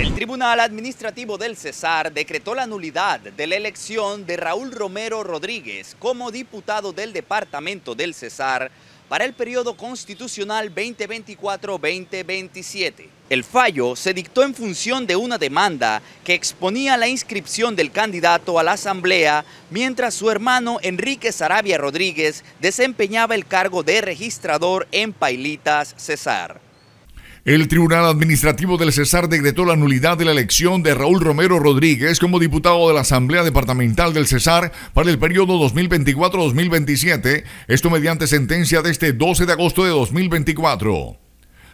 El Tribunal Administrativo del Cesar decretó la nulidad de la elección de Raúl Romero Rodríguez como diputado del Departamento del Cesar para el periodo constitucional 2024-2027. El fallo se dictó en función de una demanda que exponía la inscripción del candidato a la Asamblea mientras su hermano Enrique Sarabia Rodríguez desempeñaba el cargo de registrador en Pailitas Cesar. El Tribunal Administrativo del Cesar decretó la nulidad de la elección de Raúl Romero Rodríguez como diputado de la Asamblea Departamental del Cesar para el periodo 2024-2027, esto mediante sentencia de este 12 de agosto de 2024.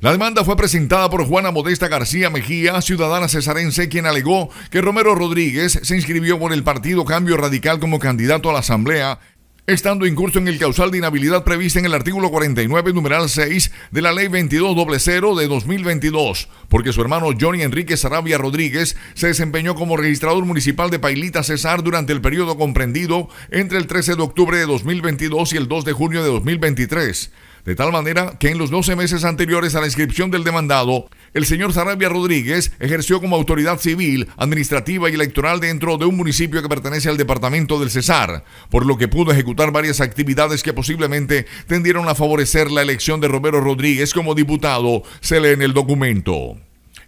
La demanda fue presentada por Juana Modesta García Mejía, ciudadana cesarense, quien alegó que Romero Rodríguez se inscribió por el partido Cambio Radical como candidato a la Asamblea estando incurso en el causal de inhabilidad prevista en el artículo 49, numeral 6 de la Ley 2200 de 2022, porque su hermano Johnny Enrique Sarabia Rodríguez se desempeñó como registrador municipal de Pailita Cesar durante el periodo comprendido entre el 13 de octubre de 2022 y el 2 de junio de 2023, de tal manera que en los 12 meses anteriores a la inscripción del demandado, el señor Sarabia Rodríguez ejerció como autoridad civil, administrativa y electoral dentro de un municipio que pertenece al departamento del Cesar, por lo que pudo ejecutar varias actividades que posiblemente tendieron a favorecer la elección de Romero Rodríguez como diputado, se lee en el documento.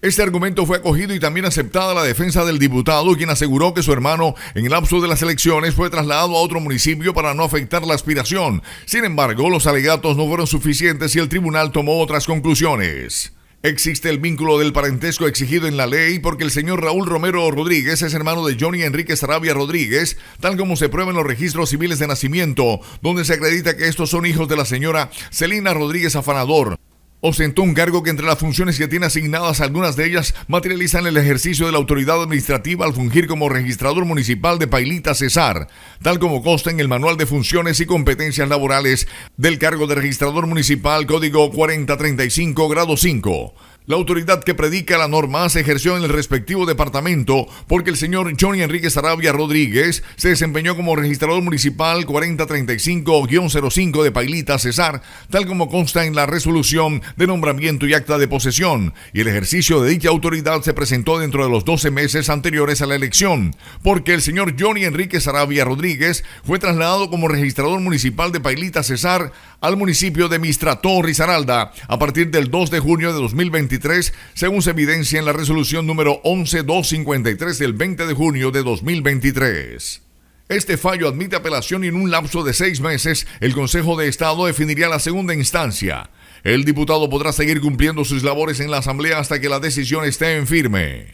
Este argumento fue acogido y también aceptada la defensa del diputado, quien aseguró que su hermano, en el lapso de las elecciones, fue trasladado a otro municipio para no afectar la aspiración. Sin embargo, los alegatos no fueron suficientes y el tribunal tomó otras conclusiones. Existe el vínculo del parentesco exigido en la ley porque el señor Raúl Romero Rodríguez es hermano de Johnny Enrique Sarabia Rodríguez, tal como se prueba en los registros civiles de nacimiento, donde se acredita que estos son hijos de la señora Celina Rodríguez Afanador ostentó un cargo que entre las funciones que tiene asignadas algunas de ellas materializan el ejercicio de la autoridad administrativa al fungir como registrador municipal de Pailita Cesar, tal como consta en el Manual de Funciones y Competencias Laborales del cargo de registrador municipal código 4035 grado 5. La autoridad que predica la norma se ejerció en el respectivo departamento porque el señor Johnny Enrique Sarabia Rodríguez se desempeñó como registrador municipal 4035-05 de Pailita Cesar, tal como consta en la resolución de nombramiento y acta de posesión, y el ejercicio de dicha autoridad se presentó dentro de los 12 meses anteriores a la elección, porque el señor Johnny Enrique Sarabia Rodríguez fue trasladado como registrador municipal de Pailita Cesar al municipio de Mistrató, Rizaralda, a partir del 2 de junio de 2021 según se evidencia en la resolución número 11253 del 20 de junio de 2023. Este fallo admite apelación y en un lapso de seis meses el Consejo de Estado definiría la segunda instancia. El diputado podrá seguir cumpliendo sus labores en la Asamblea hasta que la decisión esté en firme.